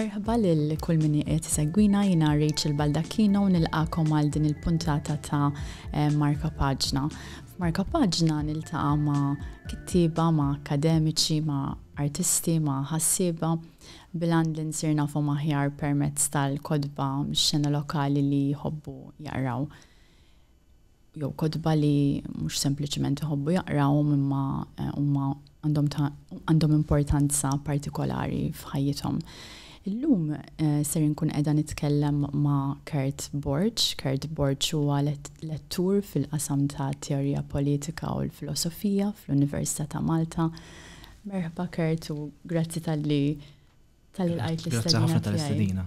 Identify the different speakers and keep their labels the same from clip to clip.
Speaker 1: Merħba lil kull min qed segwina jina Rachel Baldacchino nilqakom għal din il-puntata ta' eh, Marka Paġna. F'Marka Paġna nil-ta' ma' kittiba, ma' akademiċi, ma' artisti, ma' ħassiba bilan li nsir nafu maħjar permezz tal-kodba mix-xena lokali li jħobbu jaqraw jew kodba li mhux sempliċement jħobbu jaqraw imma eh, għandhom importanza partikolari f'ħajjithom. Illum eh, ser nkun qiegħda nitkellem ma' Kurt Borch. Kurt Borch huwa lettur fil-qasam ta' teorija politika u l-filosofija fl-Università ta' Malta. Merħba Kurt u grazzi tal-li tal-għajt l-istadina. Grazzi ħafna tal-istadina.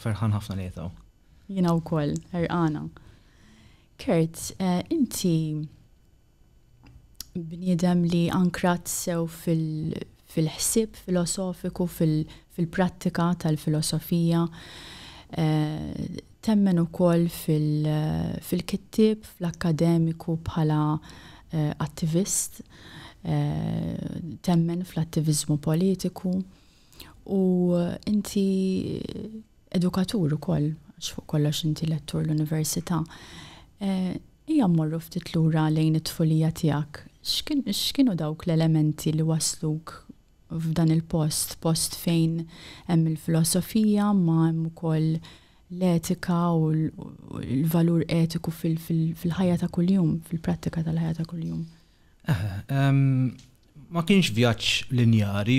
Speaker 2: Ferħan ħafna li jetaw.
Speaker 1: Jina u koll, herqana. Kurt, eh, inti bniedem li ankrat sew fil- fil-ħsib filosofiku, fil-prattika tal-filosofija, eh, temmen ukoll fil-kittib, fl-akademiku bħala eh, attivist, eh, temmen fl-attivizmu politiku u inti edukatur ukoll, xfuq kollox inti lettur l-università. Ija mmorru ftit lura lejn it-tfulija tiegħek. X'kienu dawk l-elementi li wasluk f'dan il-post, post fejn hemm il-filosofija ma hemm ukoll l-etika u l-valur etiku fil-ħajja ta' kuljum, fil-prattika tal-ħajja ta' kuljum.
Speaker 2: Eh, ma kienx vjaġġ linjari,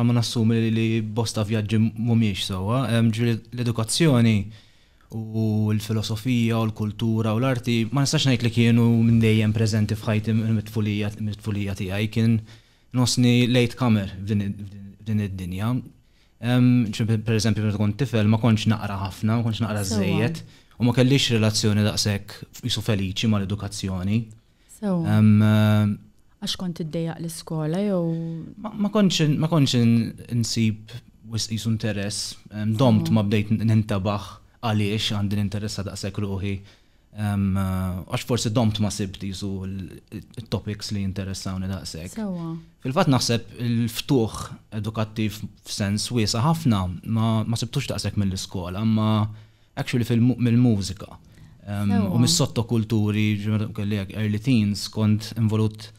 Speaker 2: ma nassumi li bosta vjaġġi mumiex sewa, ġiri l-edukazzjoni u l-filosofija u l-kultura u l-arti, ma nistax ngħid li kienu minn dejjem preżenti f'ħajti mit-tfulija tiegħi kien nosni late comer f'din id-dinja. Per eżempju, meta kont tifel ma konċ naqra ħafna, ma konċ naqra żejjed, u ma kellix relazzjoni daqshekk jisu feliċi mal-edukazzjoni. Eh,
Speaker 1: Għax kont iddejjaq l-iskola jew. Ma
Speaker 2: konċ insib jisu interess, domt mm. ma bdejt nintabaħ għaliex għandi interessa interess daqshekk ruħi Eh, għax forsi domt ma sibti su il-topics li interessawni daqsek. Fil-fat naħseb il-ftuħ edukattiv f'sens wiesa ħafna ma sibtux daqsek mill-iskola, ma actually mill-mużika. U mis-sottokulturi, ġemmet early teens, kont involut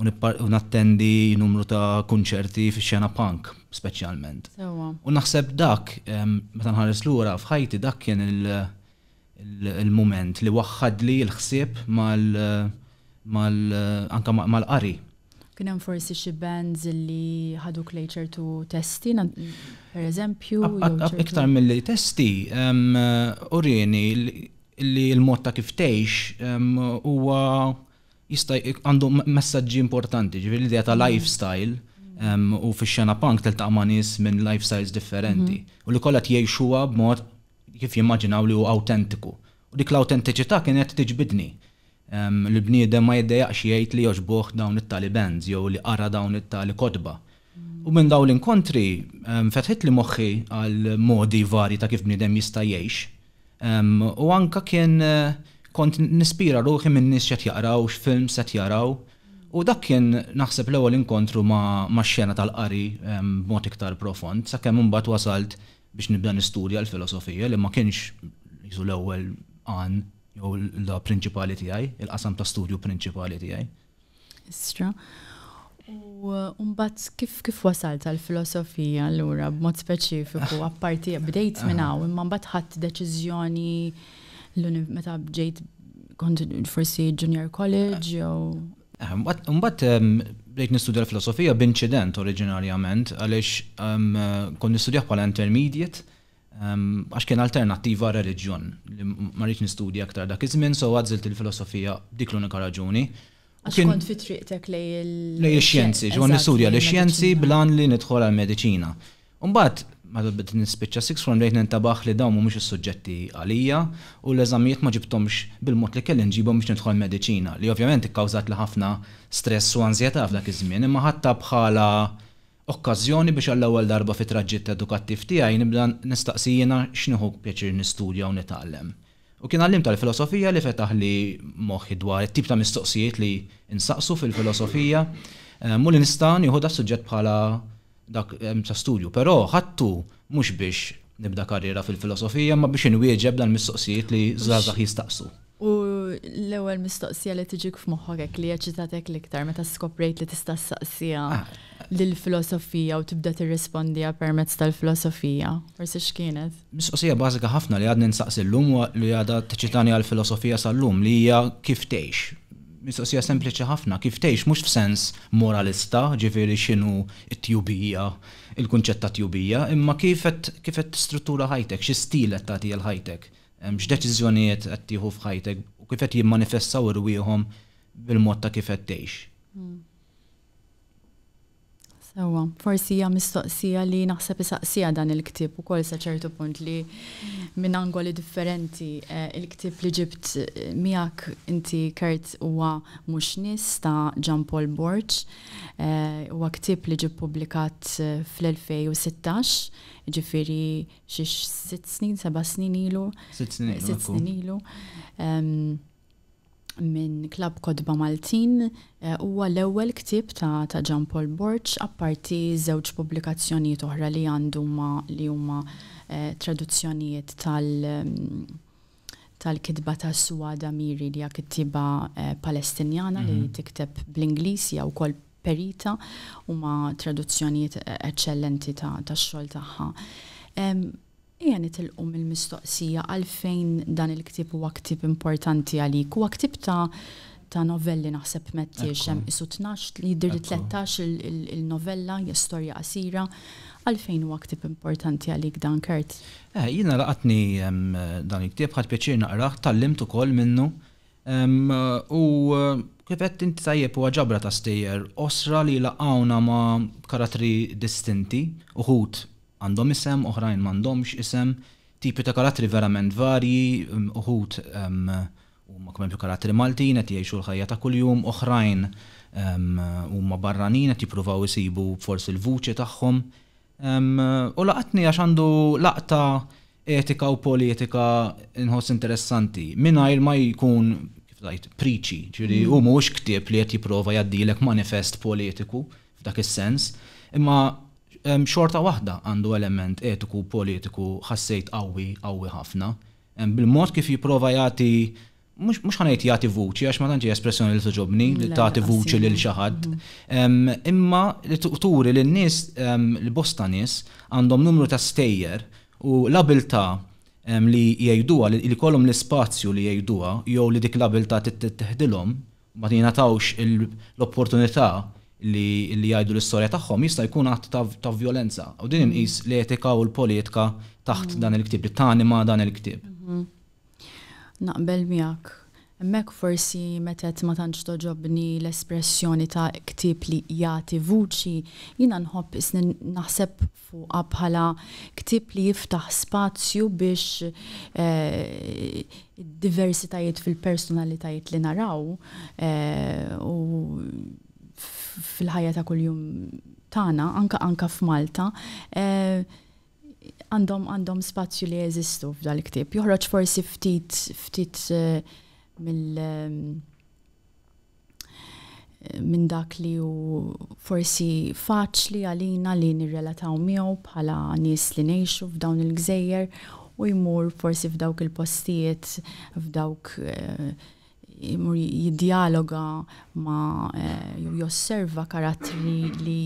Speaker 2: un-attendi numru ta' kunċerti fi xena punk, specialment. U naħseb dak, meta nħares lura fħajti dak kien il- il-moment li waħħadli l-ħsieb mal-qari.
Speaker 1: Kien hemm forsi xi bands li ħadu lej ċertu testi, per eżempju. Iktar
Speaker 2: mill-li testi, Urieni li l-mod ta' kif tgħix huwa jista' għandu messaġġi importanti, ġifieri l-idea ta' mm. lifestyle u fix-xena punk tiltaqa' ma' nies minn lifestyles differenti mm-hmm. u li kollha jgħixuha b'mod kif jimmaġinaw li hu autentiku. U dik l-autentiċità kienet tiġbidni. L-bniedem ma jiddejaqx jgħid li joġbuħ dawn it talibenz jew li qara dawn it-tali kodba. U minn dawn l-inkontri fetħit li moħħi għal modi vari ta' kif bniedem jista' jgħix. U anka kien eh, kont nispira ruħi minn nies xed jaqraw, x'film set jaraw. U dak kien naħseb l-ewwel inkontru ma' xena tal-qari b'mod iktar profond, sakemm imbagħad wasalt biex nibda nistudja l-filosofija li ma kienx jizu l-ewwel għan jew la prinċipali tiegħi, il-qasam ta' studju prinċipali tiegħi.
Speaker 1: Istra. U mbagħad kif kif wasalt għal filosofija allura b'mod speċifiku apparti bdejt minn hawn imma mbagħad ħadd deċiżjoni meta ġejt kont forsi junior college jew
Speaker 2: Mbatt bdejt nistudja l-filosofija b'inċident oriġinarjament għaliex kon nistudja bħala intermediate għax kien alternattiva reliġjon li ma rridx nistudja aktar dak iż-żmien so għadżilt il-filosofija dik l-unika raġuni. Għax kont
Speaker 1: fi triqtek lej il-xjenzi, ġon nistudja l-xjenzi
Speaker 2: blan li nidħol għal-medicina. Mbagħad għadu bħed nispicċa six form rejt nintabaħ li dawn mhumiex is-suġġetti għalija u l-eżamijiet ma ġibtomx bil-mod li kelli nġibhom biex nidħol mediċina li ovvjament ikkawżat li ħafna stress u anzjetà f'dak iż-żmien imma ħatta bħala okkażjoni biex għall-ewwel darba fit traġġitt edukattiv tiegħi nibda nistaqsijina x'nieħu pjaċir nistudja u nitgħallem. U kien għallim tal-filosofija li fetaħ li moħħi dwar it-tip ta' mistoqsijiet li insaqsu fil-filosofija, eh, mulli nistan juhu da' suġġett bħala dak ta' studju, però ħattu mhux biex nibda karriera fil-filosofija, ma biex inwieġeb dan mistoqsijiet li żgħażagħ jistaqsu.
Speaker 1: U l-ewwel mistoqsija li tiġik f'moħħok li jaċitatek l-iktar meta skoprejt li tista' saqsija ah. lill-filosofija u tibda tirrispondija permezz tal-filosofija. Forsi x'kienet?
Speaker 2: Mistoqsija bażika ħafna li għadni nsaqsi llum u li għadha tiċitani għall-filosofija sal-lum li hija kif tgħix mistoqsija sempliċi ħafna, kif tgħix mhux f'sens moralista, ġifieri x'inhu t-tjubija, il-kunċett ta' tjubija, imma kif qed struttura ħajtek, xi stil qed tagħti l ħajtek, x'deċiżjonijiet qed tieħu f'ħajtek u kif qed jimmanifestaw irwieħhom bil-mod ta' kif qed tgħix.
Speaker 1: Hmm. Ewa, forsi hija mistoqsija li naħseb isaqsija dan il-ktib u kol ċertu punt li minn angoli differenti eh, il-ktib li ġibt eh, miak inti kert huwa mhux nis ta' Jean Paul Borch eh, huwa ktib li ġib publikat fl-2016 ġifiri xiex 6 snin, seba snin ilu. Sitt snin snin ilu minn Klab Kodba Maltin eh, huwa uh, l-ewwel ktib ta', ta Jean Paul Borch apparti żewġ pubblikazzjonijiet oħra li għandu ma li huma uh, traduzzjonijiet tal mm, tal-kitba ta' suwa Miri li hija kittiba uh, eh, palestinjana mm -hmm. li mhm. tikteb bl-Ingliż jew ukoll perita huma traduzzjonijiet eċċellenti ta' tax-xogħol tagħha. Um, til nitilqu mill-mistoqsija għalfejn dan il-ktib huwa ktib importanti għalik, huwa ktib ta' ta' novelli naħseb metti xem isu 12 li dir 13 il-novella hija storja qasira għalfejn huwa ktib importanti għalik dan kert?
Speaker 2: Eh, jiena laqatni dan il-ktib ħadd naqraħ naqrah limtu ukoll minnu u kif qed inti tajjeb huwa ġabra ta' stejjer osra li laqawna ma' karatri distinti uħut għandhom isem, oħrajn m'għandhomx isem, tipi ta' karattri verament varji, um, uħut um, huma kemm karattri Maltin qed jgħixu l-ħajja ta' kuljum, oħrajn um, huma barranin qed jippruvaw jisibu forsi l-vuċi tagħhom. U laqatni għax għandu laqta etika u politika inħoss interessanti. Mingħajr ma jkun kif tajt ġiri u mux ktieb li qed jipprova jaddilek manifest politiku f'dak is-sens, imma xorta waħda għandu element etiku politiku ħassejt qawwi qawwi ħafna. Bil-mod kif jipprova jagħti mux ħanajt jati vuċi, għax ma tanġi espressjoni li toġobni, li tagħti vuċi li l ħadd. Mm-hmm. Imma li tuqturi li n-nis, l-bosta nis, għandhom numru ta' stejjer u l-abilta li jgħiduha li kollum l-spazju li jgħiduha, jew li dik l-abilta t-tehdilom, ma t l-opportunità li li jgħidu l-istorja tagħhom jista' jkun att ta' violenza. U din mm-hmm. inqis l-etika u l-politika taħt mm-hmm. dan il-ktib, li tanima dan il-ktib.
Speaker 1: Mm-hmm. Naqbel miegħek. Hemmhekk forsi meta ma tantx toġobni l-espressjoni ta' ktib li jagħti vuċi, jiena nħobb naħseb fuqa bħala ktib li jiftaħ spazju biex eh, diversitajiet fil-personalitajiet li naraw eh, u fil-ħajja ta' kuljum tagħna, anka anka f'Malta, eh, għandhom għandhom spazju li jeżistu f'dal ktieb. Joħroġ forsi ftit ftit eh, mill eh, minn dak li u forsi faċli għalina li nirrelataw miegħu bħala nies li ngħixu f'dawn il-gżejjer u jmur forsi f'dawk il-postijiet f'dawk uh, jimur jiddialoga ma eh, jew josserva karattri li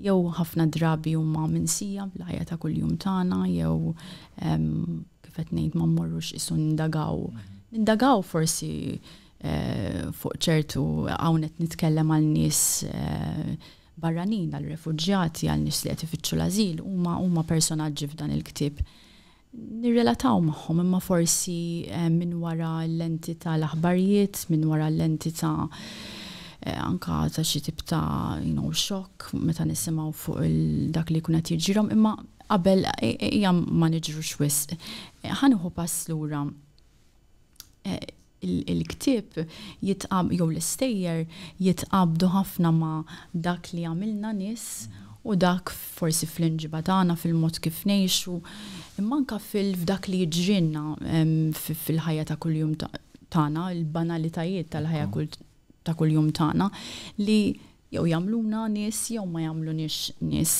Speaker 1: jew ħafna drabi huma minsija bl-ħajja ta' kuljum tagħna jew ehm, kif qed ngħid ma morrux isu nindagaw. Mhm. Nindagaw forsi eh, fuq ċertu għawnet nitkellem għal nies eh, barranin għal refuġjati għal nies li qed ifittxu l azil huma huma personaġġi f'dan il-ktieb nirrelataw maħħom imma forsi eh, minn wara l-lenti ta' l-aħbarijiet, eh, minn wara l-lenti ta' anka ta' xi tip ta' you know, xokk meta nisimgħu fuq dak li kuna jiġirhom imma qabel hija ma niġrux wisq. Eh, Ħanuħu pass lura il-ktib jitqab jew l-istejjer jitqabdu ħafna ma' dak li għamilna nis u dak forsi fl-inġiba tagħna fil-mod kif ngħixu, immanka fil f'dak li jġrinna fil-ħajja ta' kuljum tagħna, il-banalitajiet tal-ħajja mhmm. ta' kuljum tagħna li jew jagħmluna nies jew ma jagħmlunix nies.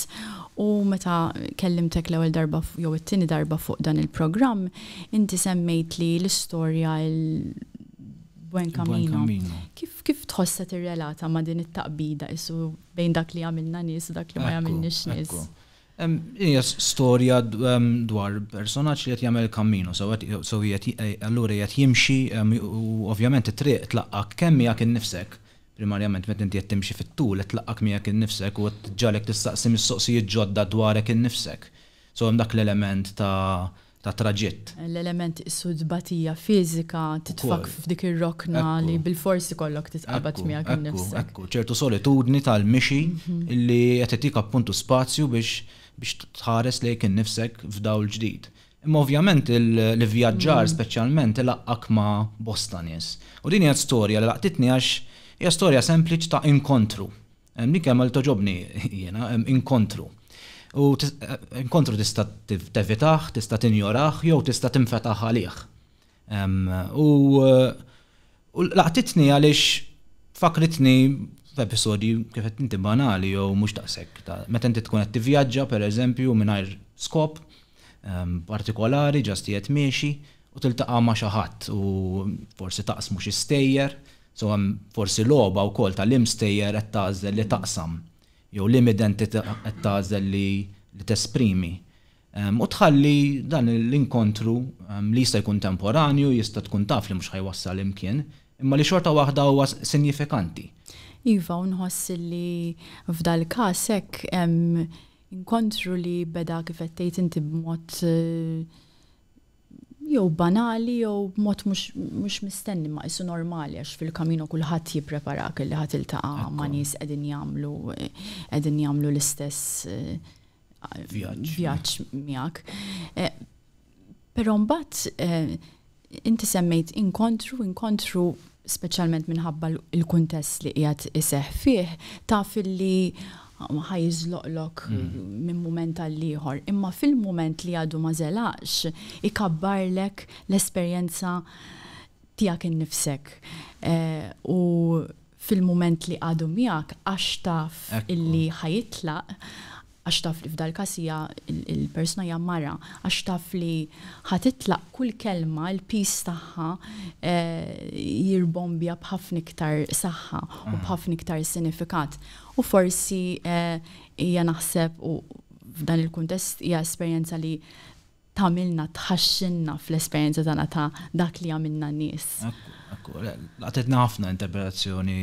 Speaker 1: U meta kellimtek l-ewwel darba jew it-tieni darba fuq dan il-programm, inti semmejt li l-istorja l Buen Camino. Kif, kif tħosset ir-relata ma din it-taqbida isu bejn dak li għamilna nis u dak li ma għamilniex nis?
Speaker 2: Hija storja dwar personaġġ li qed jagħmel kamminu, so allura qed jimxi u ovvjament it-triq tlaqqak kemm jak innifsek. Primarjament meta inti qed timxi fit-tul qed tlaqak miegħek innifsek u ġalek tistaqsim is-soqsijiet ġodda dwarek innifsek. So hemm dak l-element ta' ta' traġett.
Speaker 1: L-element sudbatija fizika titfak f'dik ir-rokna li bil-forsi kollok titqabat miegħek innifsek.
Speaker 2: Ekku, ċertu solitudni tal-mixi mhm. li qed titik appuntu spazju biex biex tħares lejk innifsek f'dawl ġdid. Imma ovvjament il-vjaġġar mhm. speċjalment laqqak ma' bosta nies. U din hija storja li laqtitni għax hija storja sempliċ ta' inkontru. Dik għal toġobni jiena inkontru. U eh, inkontru tista' tevitaħ, tista' tinjoraħ, jew tista' tinfetaħ għalih. Eh, u laqtitni għaliex fakritni f'episodji kif qed inti banali jew mhux daqshekk. Meta inti tkun qed tivvjaġġa pereżempju mingħajr skop partikolari ġast qiegħed miexi u tiltaqa' ma' xi ħadd u forsi taqsmu xi stejjer, so forsi logħba wkoll tal-imstejjer qed tażel li taqsam jew lim t qed li t tesprimi. U tħalli dan l-inkontru li jista' jkun temporanju, jista' tkun taf li mhux ħajwassal imkien, imma li xorta waħda huwa sinifikanti.
Speaker 1: Iva, unħoss li f'dal kasek inkontru li beda kif qed tgħid inti b'mod uh, jew banali jew mod mhux mistenni ma jisu normali għax fil-kamino kulħadd jipprepara li ħadd iltaqa' ma' nies qegħdin jagħmlu qegħdin jagħmlu l-istess eh, vjaġġ miegħek. Eh, però mbagħad eh, inti semmejt inkontru, inkontru speċjalment minħabba l-kuntest li qiegħed iseħħ fih taf li ma ħajżloqlok hmm. minn moment għall-ieħor. Imma fil-moment li għadu ma żelax, ikabbarlek l-esperjenza tiegħek innifsek. Eh, u fil-moment li għadu miegħek għax taf illi ħajitlaq, għax taf li f'dal kasija il-persona hija għax taf li ħatitlaq kull kelma l-pis tagħha eh, jirbombja b'ħafna iktar saħħa u hmm. b'ħafna iktar sinifikat u forsi eh, hija naħseb u f'dan il-kuntest hija esperjenza li tamilna tħaxxinna fl-esperjenza tagħna ta' dak li għamilna n-nies.
Speaker 2: Għatetna ħafna interpretazzjoni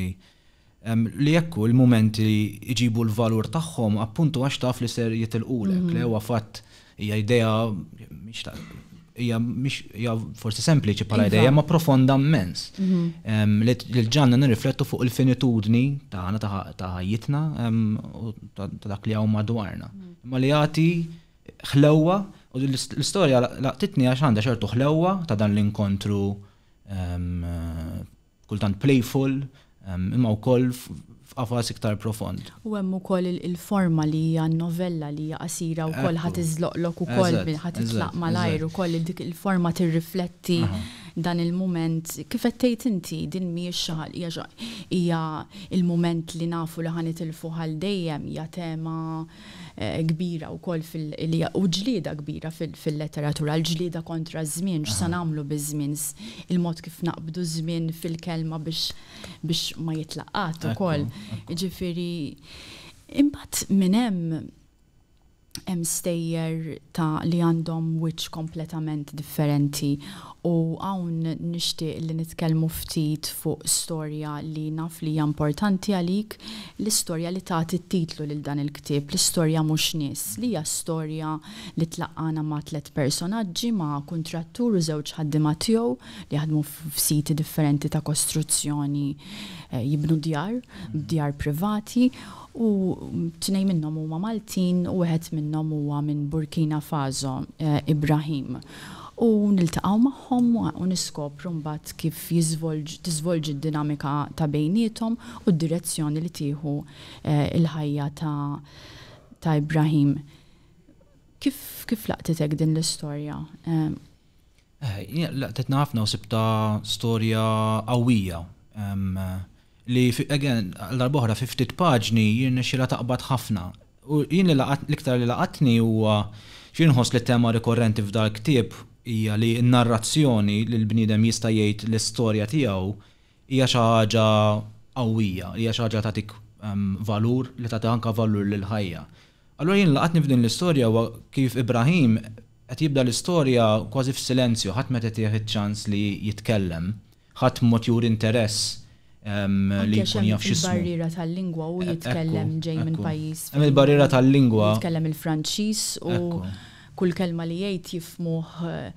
Speaker 2: li jekku l-momenti iġibu l-valur tagħhom appuntu għax taf li ser jitilqulek, li huwa mhm. fatt hija idea hija mhix hija forsi sempliċi bħala iva. idea ma profonda immens. Mhm. Li ġanna nirriflettu fuq il-finitudni tagħna ta' ħajjitna u ta' dak li hawn madwarna. Mhm. Ma li jagħti ħlewwa u l-istorja laqtitni għax għandha xertu ħlewwa ta' dan l-inkontru kultant playful imma wkoll f'qafas iktar profond.
Speaker 1: U hemm ukoll il-forma li hija novella li hija qasira wkoll ħadd ukoll ħadd itlaq malajr ukoll dik il-forma tirrifletti. Uh -huh dan il-moment, kif għattejt inti din mi xaħal, hija il-moment li nafu li ħanit il-fuħal dejjem, hija tema eh, kbira u koll u ġlida kbira fil-letteratura, l-ġlida kontra żmien, x'sa nagħmlu biż-żmien, il-mod kif naqbdu żmien fil-kelma biex biex ma jitlaqat ukoll. Ġifieri imbagħad imbat hemm hemm stejjer ta' li għandhom wiċċ kompletament differenti u hawn nixtieq li nitkellmu ftit fuq storja li naf li hija importanti għalik l-istorja li ta' titlu lil dan il-ktieb l-istorja mhux nies li hija storja li tlaqqana ma' tliet personaġġi ma' kuntrattur u żewġ ħaddima tiegħu li jaħdmu f'siti differenti ta' kostruzzjoni eh, jibnu djar, djar privati u t-nej minnom huma Maltin u wieħed minnom huwa minn Burkina Faso, eh, Ibrahim. U niltaqgħu magħhom u niskopru mbagħad kif tiżvolġi d-dinamika ta' bejnietom u d-direzzjoni li tieħu eh, il-ħajja ta' ta' Ibrahim. Kif kif laqtitek din l-istorja? Eh,
Speaker 2: laqtetna ħafna u sibta storja qawwija li, again, l-arbohra 50 paġni jien xira taqbad ħafna. U jien l-iktar li laqatni huwa xien li tema rekorrenti f'dar ktib hija li n-narrazzjoni li l-bniedem jista' jgħid l-istorja tiegħu hija xi ħaġa qawwija, hija xi ħaġa tagħtik ehm, valur li tagħti anke valur lil ħajja. Allura jien laqatni f'din l-istorja wa kif Ibrahim qed jibda l-istorja kważi f'silenzju, ħadd meta tieħed ċans li jitkellem, ħadd mod jur interess li jkun jaf xismu.
Speaker 1: Il-barriera tal-lingwa u eh, jitkellem ġej minn pajis. Il-barriera tal-lingwa. Jitkellem il-Franċis u kull kelma li jgħid jifmuh eh,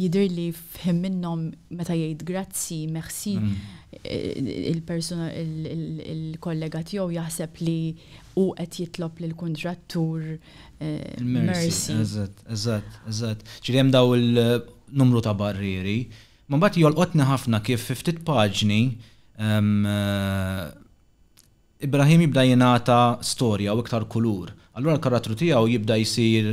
Speaker 1: jidir li fħim minnom meta jgħid grazzi, merci, mm. eh, il-persona, il-kollega tiegħu jaħseb li u qed jitlob lil kuntrattur mercy.
Speaker 2: Eżatt, eżatt, eżatt. Ġiri hemm daw il-numru ta' barrieri Ma bat jolqotni ħafna kif ftit paġni eh, Ibrahim jibda jenata storja u iktar kulur. Allura l-karattru tiegħu jibda jisir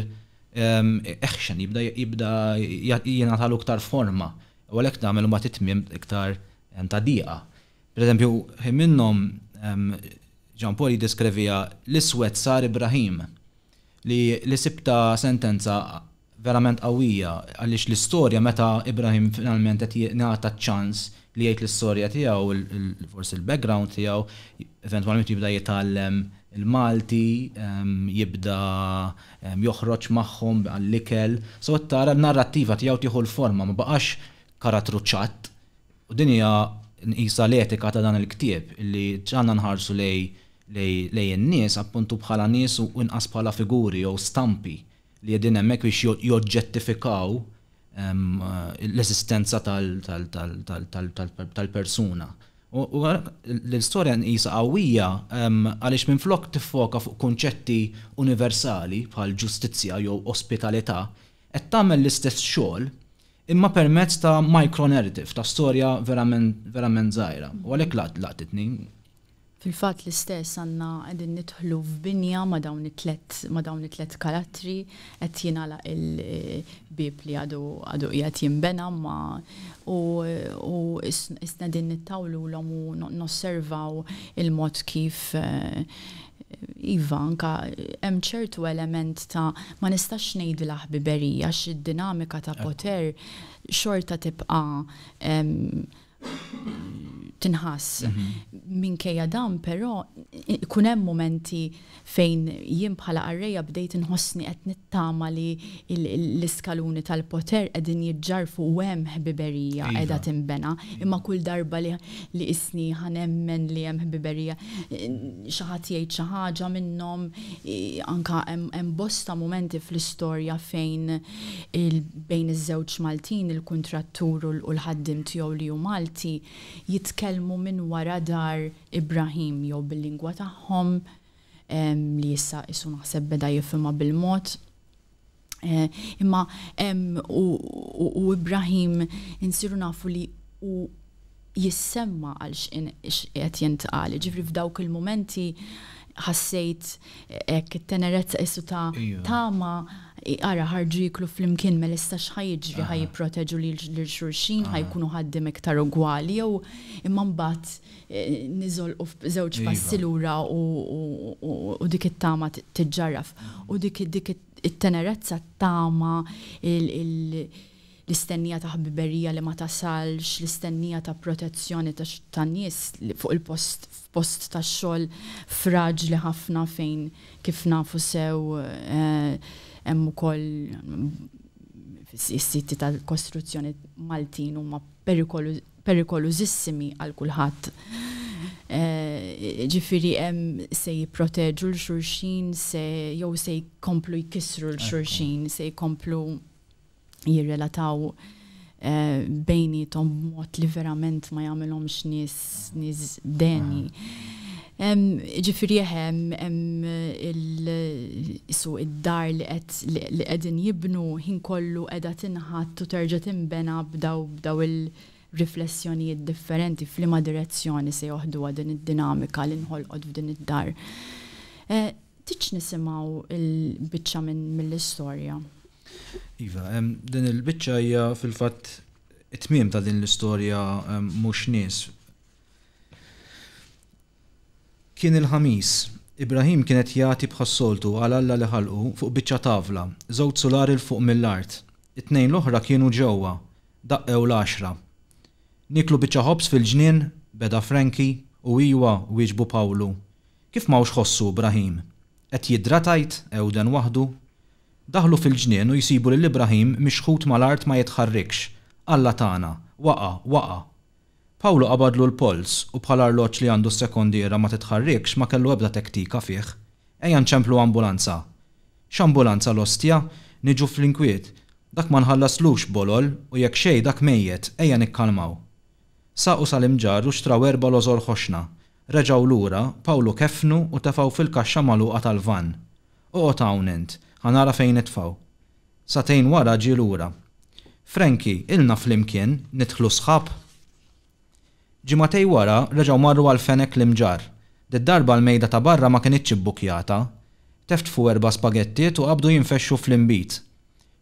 Speaker 2: action, jibda jibda jenata l-iktar forma. U għalek namel ma titmim iktar ta' diqa. Per eżempju, minnom Ġan Paul jiddeskrivija l-iswed sar Ibrahim li li sibta sentenza verament qawwija għaliex l-istorja meta Ibrahim finalment qed jingħata ċans li jgħid l-istorja tiegħu forsi l background tiegħu eventwalment jibda jitgħallem il-Malti, ehm, jibda ehm, joħroġ magħhom għall-ikel, so tara narrattiva tiegħu tieħu l-forma ma baqax karatru ċatt u din hija nqisa l-etika ta' dan il-ktieb li ġanna nħarsu lej lej n nies appuntu bħala nies u inqas bħala figuri jew stampi li jedin emmek biex joġġettifikaw l-esistenza tal-persuna. U l-istoria nqisa qawwija għaliex minn flok tiffoka fuq kunċetti universali bħal ġustizzja jew ospitalità qed tagħmel l-istess xogħol imma permezz ta' micro narrative ta' storja verament verament żgħira. U għalhekk laqtitni
Speaker 1: Fil-fat l-istess għanna għedin nitħlu f'binja ma dawn it-tlet ma dawn it-tlet karattri qed jingħalaq il-bib li għadu għadu qiegħed jinbena ma u, u isna din nittawlu l u nosservaw il-mod kif eh, Iva, anka hemm ċertu element ta' ma nistax ngħid l-aħbiberija id dinamika ta' eh. poter xorta tibqa' tinħass. Mhm. Minkejja dan, però kun hemm momenti fejn jien bħala għarreja bdejt inħossni qed nittama li l-iskaluni tal-poter qegħdin jiġġarfu u hemm ħbiberija iva. qiegħda timbena imma kull darba li li isni ħanemmen li hemm ħbiberija xi ħadd jgħid xi ħaġa minnhom anka hemm bosta momenti fl-istorja fejn bejn iż-żewġ Maltin il-kuntrattur u l-ħaddim tiegħu li u mal Malti jitkellmu minn wara dar Ibrahim jew bil-lingwa tagħhom li issa isu naħseb beda jifhimha bil-mod. Eh, imma u Ibrahim insiru nafu li u jissemma għal qed jintqal. Ġifri f'dawk il-momenti ħassejt eh, ek it-tenerezza isu ta' tama ara jiklu fl-imkien ma l-istax ħajġri ħaj proteġu li l-xurxin ħajkunu ħaddim iktar ugwali jew imma mbagħad eh, niżol u żewġ iva. passilura u dik it-tama t-ġarraf u dik dik it-tenerezza t-tama l-istennija ta' ħbiberija li ma tasalx, l-istennija ta' protezzjoni ta' nies fuq il-post post ta' xogħol fraġli ħafna fejn kif nafu sew eh, hemm ukoll mm, is sitti tal-kostruzzjoni Maltin huma perikolużissimi għal kulħadd. Eh, ġifiri hemm se jipproteġu l-xurxin, se jew se jkomplu jkissru l-xurxin, se jkomplu jirrelataw eh, tom mod li verament ma jagħmilhomx nies nies deni. Ah. Ġifiri hemm id-dar li qegħdin jibnu ħin kollu qiegħda tinħadd u terġa' tinbena b'daw b'daw il-riflessjonijiet differenti f'liema direzzjoni se joħdu din id-dinamika li nħolqod f'din id-dar. Eh, Tiċ nisimaw il-biċċa minn mill-istorja?
Speaker 2: Iva, din il-biċċa hija fil-fatt it-tmiem ta' din l-istorja mhux nies Kien il-ħamis, Ibrahim kienet jati bħassoltu għal alla li ħalqu fuq biċċa tavla, żewġ solari l fuq mill-art. It-tnejn l-oħra kienu ġewwa, daqqew l-10. Niklu biċċa ħobs fil-ġnien, beda Franki u iwa wieġbu Pawlu. Kif mawx ħossu Ibrahim? Qed jidratajt, ewden waħdu? Daħlu fil-ġnien u jisibu l-Ibrahim mixħut mal-art ma jitħarrikx. Alla tana, waqa, waqa, Pawlu qabadlu l-pols u bħala arloċ li għandu sekondiera ma titħarrikx ma kellu ebda tektika fih. Ejja nċemplu ambulanza. X'ambulanza l-ostja, niġu fl-inkwiet, dak ma nħallaslux bolol u jekk xej dak mejjet, ejja nikkalmaw. Saqu salim imġar u xtraw erba lożor ħoxna. Reġaw lura, Pawlu kefnu u tefaw fil-kaxxa maluqa tal-van. U otawnent, ħanara fejn itfaw. Satejn wara ġi lura. Franki, ilna fl-imkien, nitħlu sħab Ġimatej wara reġaw marru għal fenek l-imġar. Did-darba l-mejda ta' barra ma kienieċ bukjata. Teftfu erba spagettiet u qabdu jinfexxu fl-imbit.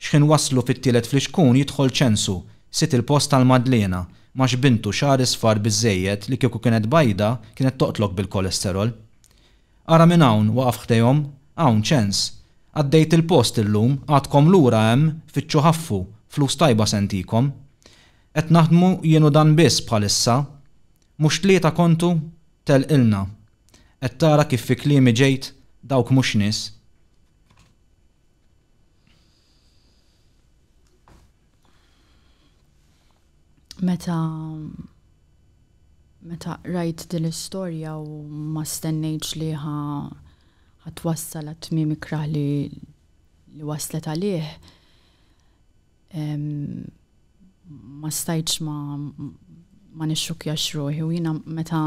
Speaker 2: X'kien waslu fit-tielet fl-ixkun jidħol ċensu, sit il-post tal-Madlena, ma xbintu xaris isfar biżejjed li kieku kienet bajda kienet toqtlok bil-kolesterol. Ara minn hawn waqaf ħdejhom, hawn ċens. Għaddejt il-post illum għadkom lura hemm fiċċu ħaffu flus tajba sentikom. Qed naħdmu jienu dan biss bħalissa mux tlieta kontu telqilna. ilna. Ettara kif fi klimi ġejt dawk mhux nis
Speaker 1: Meta meta rajt dil l-istorja u ma stennejx li ħa ħatwassal għat-tmim li li waslet għalih ma stajċ ma ma nixxukjax ruħi u jina meta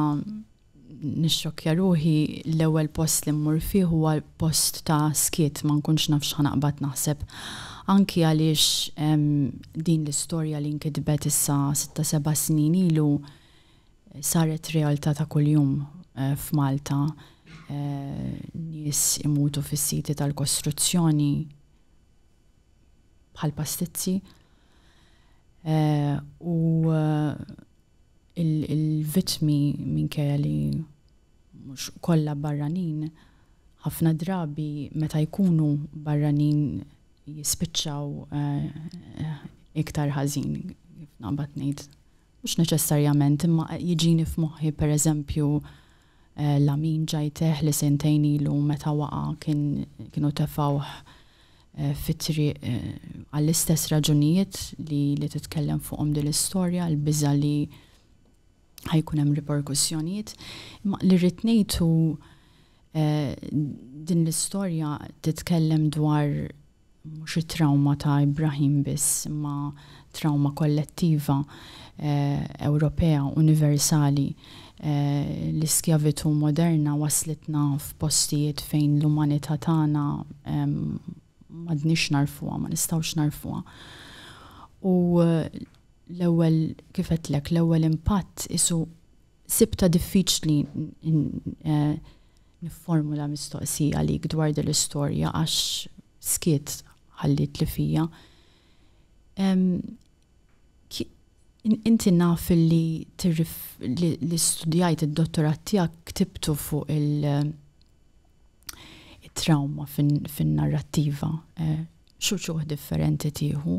Speaker 1: nixxokja ruħi l-ewwel post li mmur fih huwa post ta' skiet ma nkunx nafx ħanaqbad naħseb. Anki għaliex din l-istorja li nkitbet issa 6-7 snin ilu eh, saret realtà ta' kuljum eh, f'Malta. Eh, nies imutu fis-siti tal-kostruzzjoni bħal pastizzi. U il-vitmi minkejja li mhux kollha barranin ħafna drabi meta jkunu barranin jispiċċaw eh, iktar ħażin kif naqbad ngħid. Mhux neċessarjament, imma jiġini f'moħħi pereżempju eh, l-amin ġajteħ li sentejn ilu meta waqa kienu tefawħ eh, fitri għall-istess raġunijiet li li titkellem fuqhom din l-istorja, l-biża li ħajkun hemm riperkussjonijiet. li rrid ngħidu eh, din l-istorja titkellem dwar mhux trauma ta' Ibrahim biss, imma trauma kollettiva eh, Ewropea universali. Eh, l-iskjavitu moderna waslitna f'postijiet fejn l-umanità tagħna ehm, madnix narfuha, ma nistgħux narfuha. U l-ewwel kif qedlek l-ewwel impatt isu sibta diffiċli n-formula eh, mistoqsija li dwar l istorja għax skiet ħallit li fija. Inti naf li li studijajt id-dottorat tijak ktibtu fuq il-trauma eh, fin-narrattiva, eh, xuċuħ differenti tieħu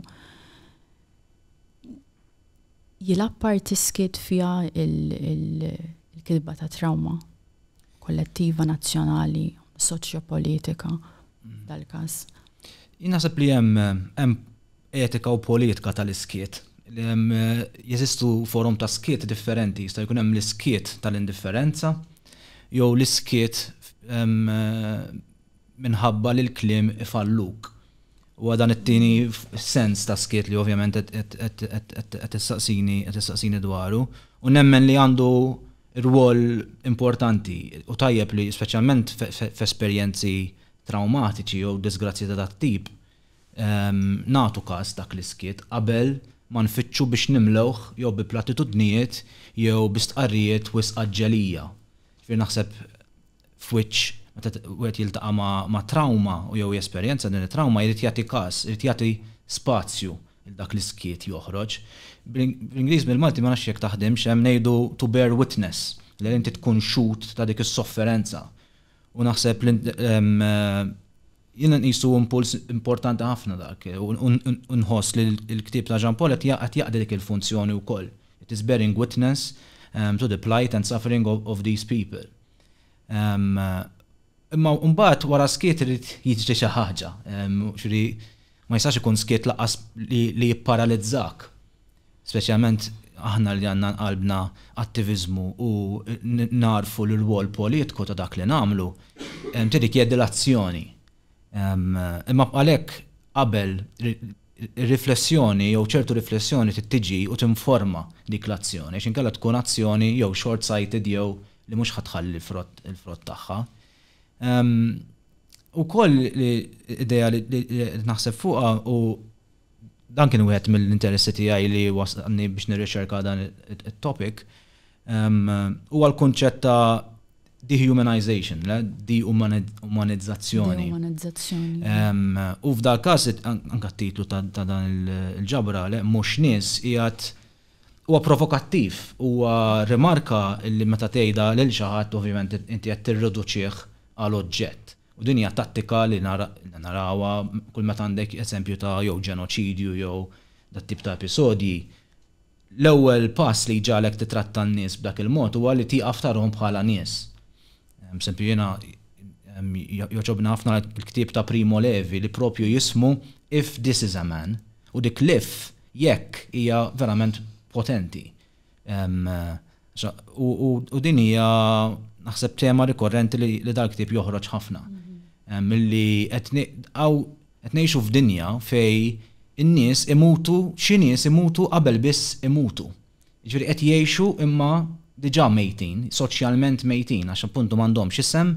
Speaker 1: jilappar tiskit fija il-kilba ta' trauma kollettiva nazzjonali, soċjopolitika mm. dal-kas.
Speaker 2: Jinaħseb li hemm etika u politika tal-iskiet. Jeżistu forum ta' skiet differenti, jista' jkun hemm l-iskiet tal-indifferenza, jew l-iskiet minħabba li l-klim ifalluk. U għadan it-tini sens ta' skiet li ovvjament għet t-saqsini dwaru. U nemmen li għandu rwol importanti u tajjeb li specialment f'esperjenzi traumatiċi u disgrazzi ta' dat tip ehm, natu kas dak li skiet qabel ma nfittxu biex nimlewħ jew bi platitudnijiet jew bi stqarrijiet wisqaġġelija. Fir naħseb f'wiċċ meta wieħed jiltaqa' ma' trauma u jew esperienza din it-trauma jrid jagħti każ, jrid jagħti spazju dak l-iskiet joħroġ. Bl-Ingliż bil-Malti ma nafx jekk taħdimx hemm ngħidu to bear witness li inti tkun xut ta' dik is-sofferenza. U naħseb eh, jien nqisu impuls importanti ħafna dak eh, u nħoss li l-ktieb ta' Jean Paul qed jaqdi dik il-funzjoni wkoll. It is bearing witness um, to the plight and suffering of, of these people. Um, uh, Imma mbagħad wara skiet irid jiġri xi ħaġa, ma jistax ikun skiet laqas li jipparalizzak. Speċjalment aħna li għandna qalbna attivizmu u narfu l wol politiku ta' dak li nagħmlu, tidik jeddi l-azzjoni. Imma għalhekk qabel riflessjoni jew ċertu riflessjoni tittiġi u tinforma dik l-azzjoni, x'inkella tkun azzjoni jew short-sighted jew li mhux ħatħalli l-frott tagħha. U koll l-ideja li naħseb fuqa u dan kien wieħed mill-interessi tiegħi li wasanni biex nirriċerka dan it-topic huwa l-kunċett ta' dehumanization, la deumanizzazzjoni. U f'dal każ anka titlu ta' dan il-ġabra le mhux nies qiegħed huwa provokattiv, huwa rimarka li meta tgħidha lil xi ħadd ovvjament inti qed tirriduċih għal oġġett. U dinja tattika li narawa kull meta għandek eżempju ta' jew ġenoċidju jew dat tip ta' episodji. L-ewwel pass li ġalek titratta n-nies b'dak il-mod huwa li tieqaf tarhom bħala nies. Sempju jiena joċobna ħafna l-ktib ta' Primo Levi li propju jismu If This Is A Man u dik lif jekk hija verament potenti. Eh, u din hija naħseb tema rikorrenti li, li dal-ktib joħroġ ħafna. Mhm. Milli qed ngħixu f'dinja fej in-nies imutu, xi nies imutu qabel biss imutu. Ġifieri qed jgħixu imma diġa' mejtin, soċjalment mejtin għax appuntu m'għandhomx isem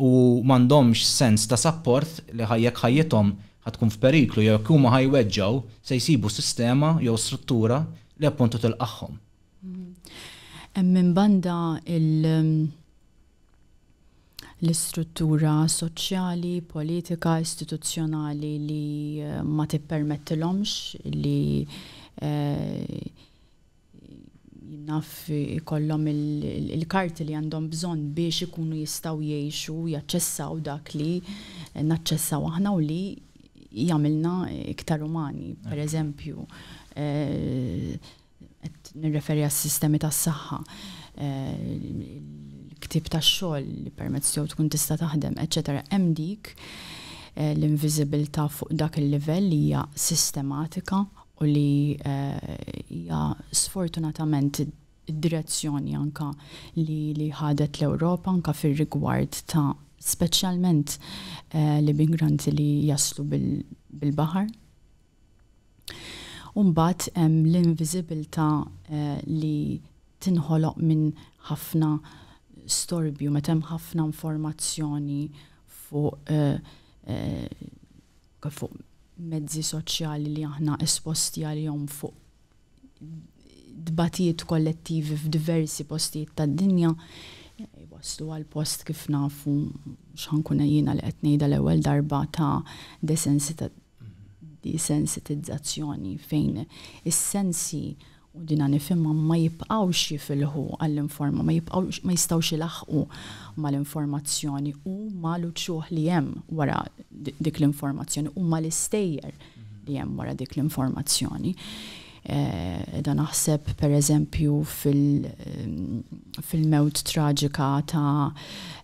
Speaker 2: u m'għandhomx sens ta' support li ħajjek ħajjithom ħatkun f'periklu jew jekk ħajweġġaw se jsibu sistema jew struttura li appuntu tilqaħħom.
Speaker 1: Hemm mhm. minn banda il- l-istruttura soċjali, politika, istituzzjonali li eh, ma tippermettilhomx li eh, naf kollom il-karti li għandhom bżonn biex ikunu jistgħu jgħixu jaċċessaw dak li naċċessaw aħna u li jagħmilna iktar umani, per eżempju. Eh, nirreferi għas-sistemi tas-saħħa ktib ta' xogħol li permezz jew tkun tista' taħdem, eċetera. Hemm dik eh, l-invisibilità fuq dak il-livell li hija sistematika u li eh, hija sfortunatament id direzzjoni anka li li ħadet l-Ewropa anka fir-rigward ta' speċjalment eh, l-immigranti li jaslu bil-baħar. Umbat hemm l-invisibilità li tinħoloq minn ħafna storbju meta hemm ħafna informazzjoni fuq uh, uh, mezzi soċjali li aħna esposti għal-jom fuq dbatijiet kollettivi f'diversi postijiet tad-dinja waslu għal post kif nafu kuna jina li qed l-ewwel darba ta' mhm. desensitizzazzjoni fejn is-sensi U dina nifimma ma jibqawx jifilħu għall-informa, ma jibqawx ma jistawx ilaħqu ma l-informazzjoni u ma l-uċuħ li jem wara dik l-informazzjoni u ma l-istejjer eh, li jem wara dik l-informazzjoni. Da naħseb per eżempju fil-mewt traġika ta'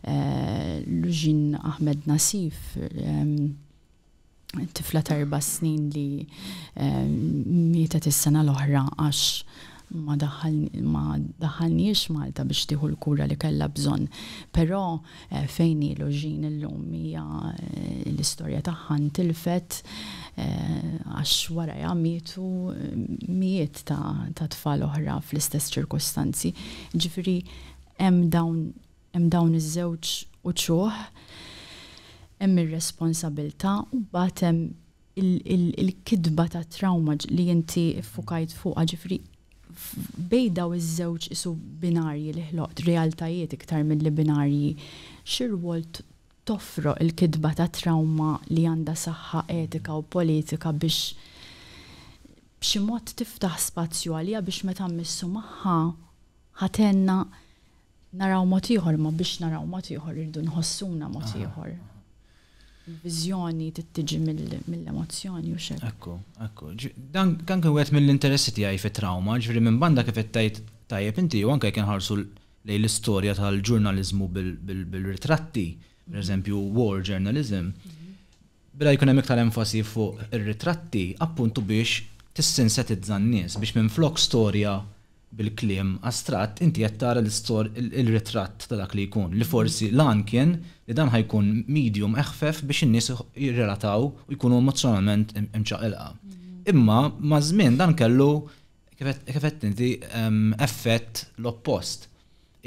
Speaker 1: eh, Luġin Ahmed Nasif ehm, tifla tarba snin li ehm, mietet is-sena l-oħra għax ma daħalniex Malta biex tiħu l-kura li kella bżon. Pero eh, fejn ilu ġin l-lum hija eh, l-istorja tagħha tilfet eh, għax wara jamitu miet ta' tfal oħra fl-istess ċirkostanzi. ġifri hemm dawn hemm dawn iż-żewġ u ċuħ hemm ir-responsabilta u bat hemm il-kidba ta' trauma li inti fukajt fuq ġifri bejda u iż-żewġ isu binarji li ħloqt realtajiet iktar mill-li binarji xirwol toffro il-kidba ta' trauma li għanda saħħa etika u politika biex b'ximot tiftaħ spazju għalija biex meta missu maħħa ħatenna naraw mod ieħor ma biex naraw mod ieħor irdu nħossuna mod ieħor viżjoni tittiġi mill-emozjoni u xek. Ekku,
Speaker 2: ekku. Dan kan kien wieħed mill-interessi tiegħi fit-trauma, ġifieri minn banda kif tajt tajjeb inti u anke jken ħarsu lej l-istorja tal-ġurnaliżmu bil-ritratti, pereżempju mhm. war journalism, mhm. bila jkun hemm iktar enfasi fuq ir-ritratti appuntu biex tissinsetizza n-nies biex minn flok storja bil-klim astrat, inti qed tara l-istor il-ritratt ta' dak li jkun. Li forsi lan kien li dan ħajkun medium eħfef biex in-nies jirrelataw u jkunu emozjonalment imċaqilqa. Imma ma' żmien dan kellu kifet inti effett l-oppost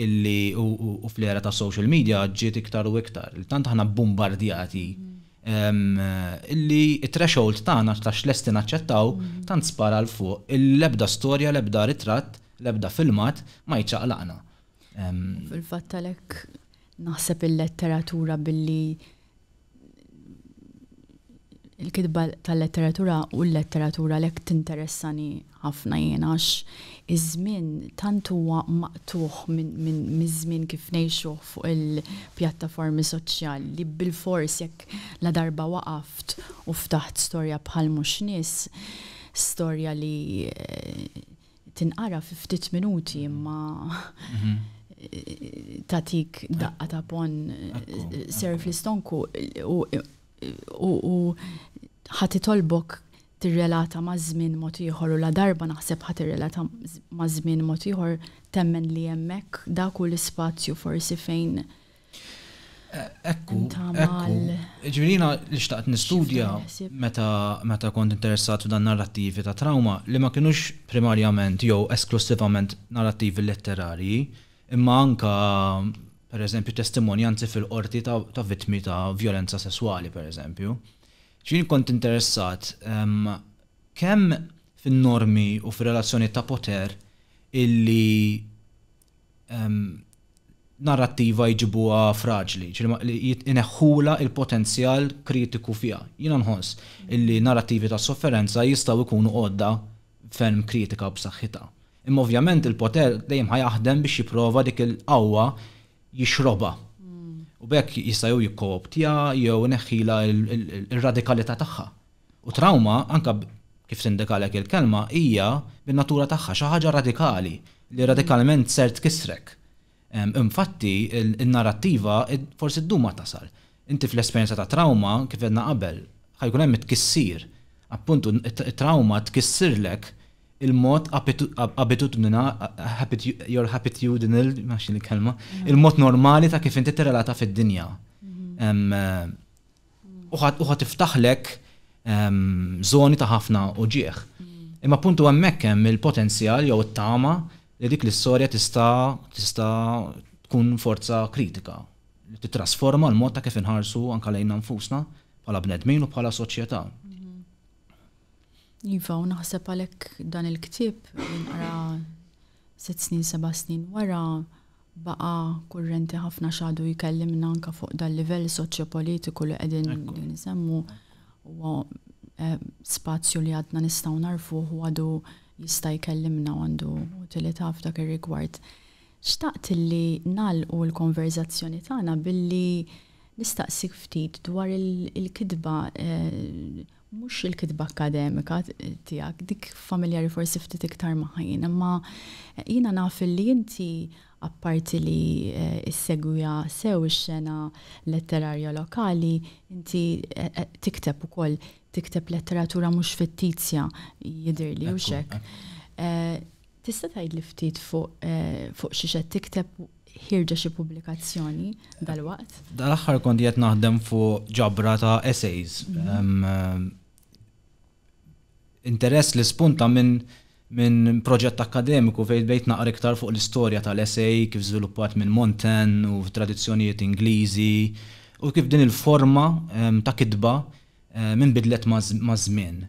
Speaker 2: illi u fl-era ta' social media ġiet iktar u iktar. Tant ħana bombardjati illi it-threshold tagħna ta' xlestin naċċettaw mm. tant spara l fuq il ebda storja, l-ebda ritratt l-ebda filmat ma jċaqlaqna.
Speaker 1: Fil-fat tal-ek naħseb il-letteratura billi il-kidba tal-letteratura u l-letteratura lek tinteressani ħafna jena għax iż-żmien tant huwa maqtuħ minn żmien kif ngħixu fuq il-pjattaformi soċjali li bil-fors jekk la darba waqaft u ftaħt storja bħal mhux nies storja li eh, tinqara fi ftit minuti imma mhm. tatik daqqa ta' pon eh, serf l-istonku u ħati tolbok tirrelata ma' żmien mod ieħor u la darba naħseb ħati relata ma' żmien mod ieħor temmen li hemmhekk dak u l-ispazju forsi fejn
Speaker 2: Ekku, ekku. Ġvirina li xtaqt nistudja meta kont interessat dan narrativi ta' trauma li ma kienux primarjament jew esklusivament narrativi letterari, imma anka per eżempju testimonjanzi fil-qorti ta' vittmi ta' violenza sessuali per eżempju. ċini kont interessat ehm, kemm fin-normi u fir-relazzjoni ta' poter illi ehm, narrattiva jġibuha fraġli, ineħħula il-potenzjal kritiku fija. Jina nħoss illi narrativi ta' sofferenza jistaw ikunu għodda ferm kritika b'saħħitha. Imma ovvjament il-poter dejjem ħajaħdem biex jipprova dik il-qawwa jixroba. Mm. U bekk jista' jew jikkooptja jew neħħila il-radikalità tagħha. U trauma anka kif tindikalek il-kelma hija bin-natura tagħha xi ħaġa radikali li radikalment ser tkisrek Infatti, il-narrativa forsi d-duma tasal. Inti fl-esperienza ta' trauma, kif għedna qabel, ħajkun hemm tkissir. Appuntu, trauma tkissirlek il-mod your habitudinal, maċi l-kelma, mm-hmm. il-mod normali ta' kif inti t-relata fid-dinja. Mm-hmm. Eh, uħat tiftaħlek zoni ta' ħafna uġieħ. Mm. Imma appuntu għemmek hemm il-potenzjal jew it-tama dik l-istorja tista' tista' tkun forza kritika li titrasforma l-mod ta' kif inħarsu anka lejna nfusna bħala bnedmin u bħala soċjetà.
Speaker 1: Mhm. Iva, u naħseb għalhekk dan il-ktieb jinqra set snin, seba' snin wara baqa kurrenti ħafna xadu jkellimna anka fuq dal-livell soċjopolitiku li qegħdin nisemmu huwa eh, spazju li għadna nistgħu narfu għadu jista' jkellimna għandu utilità f'dak ir-rigward. Xtaqt li nalqu l-konverzazzjoni tagħna billi nistaqsik ftit dwar il-kidba eh, mhux il-kidba akademika tiegħek dik familjari forsi ftit iktar maħajin, imma jiena naf li inti apparti li eh, issegwija sew ix-xena letterarja lokali, inti eh, eh, tikteb ukoll tikteb letteratura mhux fittizja jidirli u xek. Tista' tgħid li ftit fuq xi tikteb ħirġa xi pubblikazzjoni dal-waqt?
Speaker 2: Dal-aħħar kont qed naħdem fuq ġabra ta' essays. Mhm. Interess li spunta minn minn proġett akademiku fejn bejt naqra iktar fuq l-istorja tal-essay kif żviluppat minn Monten u tradizzjonijiet Ingliżi u kif din il-forma ta' kidba minn bidlet ma' żmien.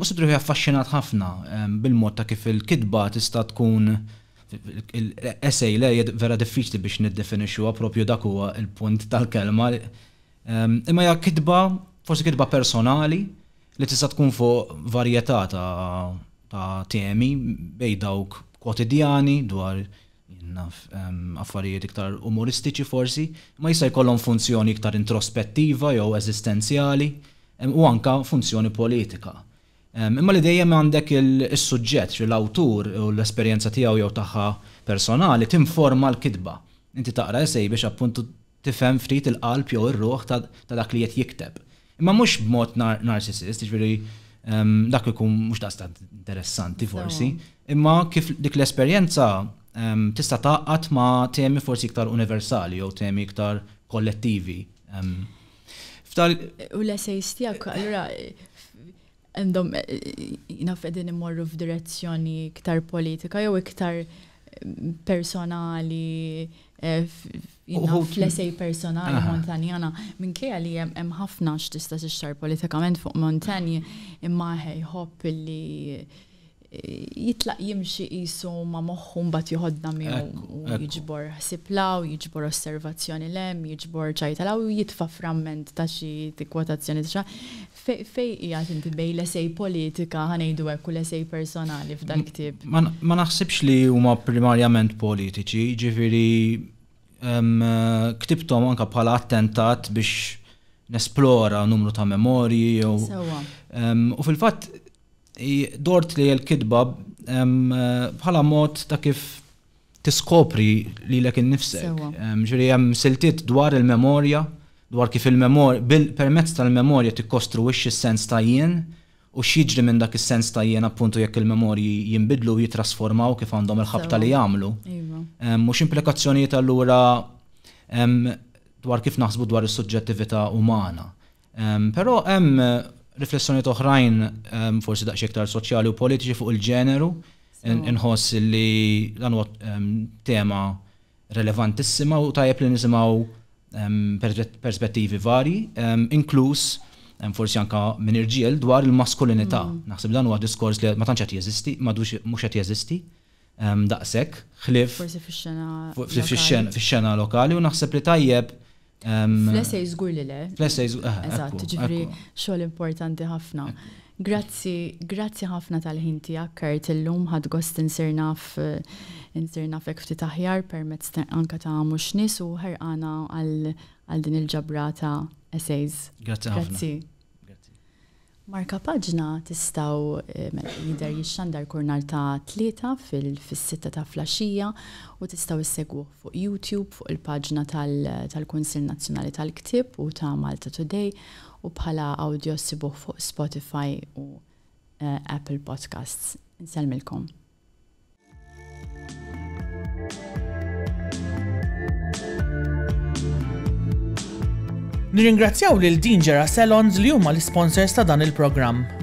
Speaker 2: U sidru affaxxinat ħafna bil-mod ta' kif il-kidba tista' tkun l-essay le vera diffiċli biex niddefinixuha propju dak huwa il-punt tal-kelma. Imma hija kidba, forsi kidba personali li tista' tkun fuq varjetà ta' ta' temi bej dawk kotidjani dwar affarijiet iktar umoristiċi forsi, ma jista' jkollhom funzjoni iktar introspettiva jew eżistenzjali u anka funzjoni politika. Imma li dejjem għandek il-suġġett, l-awtur u l-esperjenza tiegħu jew tagħha personali tinforma l-kitba. Inti taqra essej biex appuntu tifhem ftit il-qalb jew ir-ruħ ta' dak li qed jikteb. Imma mhux b'mod narcissist. ġifieri dak ikun mhux daqsta interessanti forsi. Imma kif dik l-esperjenza tista' taqqat ma' temi forsi iktar universali jew temi iktar kollettivi. U l
Speaker 1: allora tiegħek allura għandhom eh, eh, nafedin f'direzzjoni iktar politika jew iktar personali eh, Jinnu flessej personali montanjana minn kja li hemm ħafna x'tista' tixxar politikament fuq Montanji imma hopp li eh, jitlaq jimxi jisu ma moħħu mbagħad joħodna miegħu u jiġbor ħsibla u jiġbor osservazzjoni lem, jiġbor ċajtala u jitfa framment ta' xi tikwotazzjoni ta' fej hija inti bej l-esej politika ħanejdu hekk u l-esej personali f'dal ktieb. Ma
Speaker 2: naħsibx li huma primarjament politiċi, ġifiri Eh, ktibtom anka bħala attentat biex nesplora numru ta' memorji u u fil-fatt dort li l-kidba eh, bħala mod ta' kif tiskopri li l nifsek ġiri jem siltiet dwar il-memorja dwar kif il-memorja, permezz tal-memorja tikkostruwix is-sens ta' jien u xieġri minn dak is-sens ta' jien appunto jekk il-memorji jinbidlu u jitrasformaw kif għandhom il-ħabta li jagħmlu. Iva. Mhux implikazzjonijiet allura dwar kif naħsbu dwar is-suġġettività umana. Però hemm riflessjonijiet oħrajn forsi daqs iktar soċjali u politiċi fuq il-ġeneru inħoss li dan huwa tema relevantissima u tajjeb li nisimgħu perspettivi vari, inkluż hemm forsi anka minn irġiel dwar il-maskulinità. Mm. Naħseb dan huwa diskors li ma tantx qed jeżisti, madux mhux qed jeżisti ehm, daqshekk ħlif. Forsi fix-xena fix-xena lokali u naħseb li tajjeb ehm, Flessej
Speaker 1: żgur li le. Flessej żgur. Eh, Eżatt, ġifri xogħol importanti ħafna. Grazzi, grazzi ħafna tal-ħin tiegħek Kurt illum ħad gost insir naf eh, insir ftit aħjar permezz anke ta' mhux nies u ħerqana għal din il-ġabra ta' essays. Grazzi ħafna. Marka paġna tistaw eh, mela, jider jixxandar kurnal ta' tlieta fil-sitta ta' flasġija u tistaw issegwu fuq YouTube fuq il-paġna tal-Kunsil Nazzjonali tal-Ktib u ta' Malta Today u bħala audio sibuh fuq Spotify u uh, Apple Podcasts. Nsalmilkom.
Speaker 2: Nirringrazzjaw lil Dinġera Salons li huma l-sponsors ta' dan il-programm.